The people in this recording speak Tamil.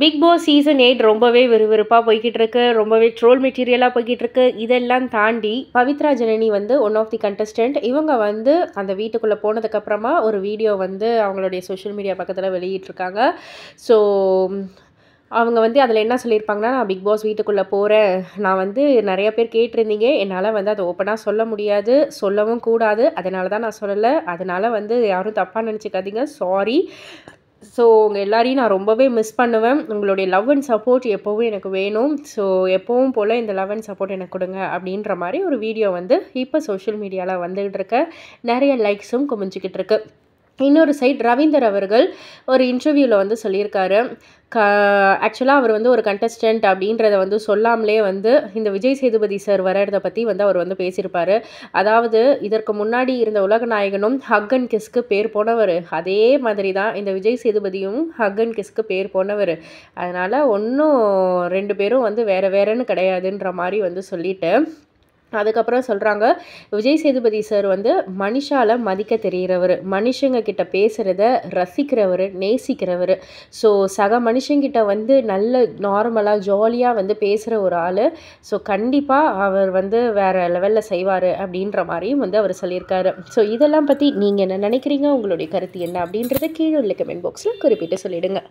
பிக் பாஸ் சீசன் எயிட் ரொம்பவே விறுவிறுப்பாக போய்கிட்டு இருக்கு ரொம்பவே ட்ரோல் மெட்டீரியலாக போய்கிட்டு இருக்கு இதெல்லாம் தாண்டி பவித்ரா ஜனனி வந்து ஒன் ஆஃப் தி கண்டஸ்டன்ட் இவங்க வந்து அந்த வீட்டுக்குள்ளே போனதுக்கப்புறமா ஒரு வீடியோ வந்து அவங்களுடைய சோஷியல் மீடியா பக்கத்தில் வெளியிட்ருக்காங்க ஸோ அவங்க வந்து அதில் என்ன சொல்லியிருப்பாங்கன்னா நான் பிக் பாஸ் வீட்டுக்குள்ளே போகிறேன் நான் வந்து நிறைய பேர் கேட்டிருந்தீங்க என்னால் வந்து அதை ஓப்பனாக சொல்ல முடியாது சொல்லவும் கூடாது அதனால தான் நான் சொல்லலை அதனால் வந்து யாரும் தப்பாக நினச்சிக்காதீங்க சாரி ஸோ உங்கள் எல்லாரையும் நான் ரொம்பவே மிஸ் பண்ணுவேன் உங்களுடைய லவ் அண்ட் சப்போர்ட் எப்போவும் எனக்கு வேணும் ஸோ எப்போவும் போல் இந்த லவ் அண்ட் சப்போர்ட் எனக்கு கொடுங்க அப்படின்ற மாதிரி ஒரு வீடியோ வந்து இப்போ சோஷியல் மீடியாவில் வந்துகிட்டு இருக்க நிறைய லைக்ஸும் குமிஞ்சிக்கிட்டு இருக்குது இன்னொரு சைட் ரவீந்தர் அவர்கள் ஒரு இன்டர்வியூவில் வந்து சொல்லியிருக்காரு க ஆக்சுவலாக அவர் வந்து ஒரு கண்டஸ்டன்ட் அப்படின்றத வந்து சொல்லாமலே வந்து இந்த விஜய் சேதுபதி சார் வரதை பற்றி வந்து அவர் வந்து பேசியிருப்பார் அதாவது இதற்கு முன்னாடி இருந்த உலக நாயகனும் ஹக் அண்ட் கிஸ்க்கு பேர் போனவர் அதே மாதிரி தான் இந்த விஜய் சேதுபதியும் ஹக் அண்ட் கிஸ்க்கு பேர் போனவர் அதனால் ஒன்றும் ரெண்டு பேரும் வந்து வேறு வேறுன்னு கிடையாதுன்ற மாதிரி வந்து சொல்லிவிட்டு அதுக்கப்புறம் சொல்கிறாங்க விஜய் சேதுபதி சார் வந்து மனுஷால் மதிக்க தெரிகிறவர் மனுஷங்க கிட்ட பேசுகிறத ரசிக்கிறவர் நேசிக்கிறவர் ஸோ சக மனுஷங்கிட்ட வந்து நல்ல நார்மலாக ஜாலியாக வந்து பேசுகிற ஒரு ஆள் ஸோ கண்டிப்பாக அவர் வந்து வேறு லெவலில் செய்வார் அப்படின்ற மாதிரியும் வந்து அவர் சொல்லியிருக்காரு ஸோ இதெல்லாம் பற்றி நீங்கள் என்ன நினைக்கிறீங்க உங்களுடைய கருத்து என்ன அப்படின்றத கீழே உள்ள கமெண்ட் பாக்ஸில் குறிப்பிட்டு சொல்லிவிடுங்க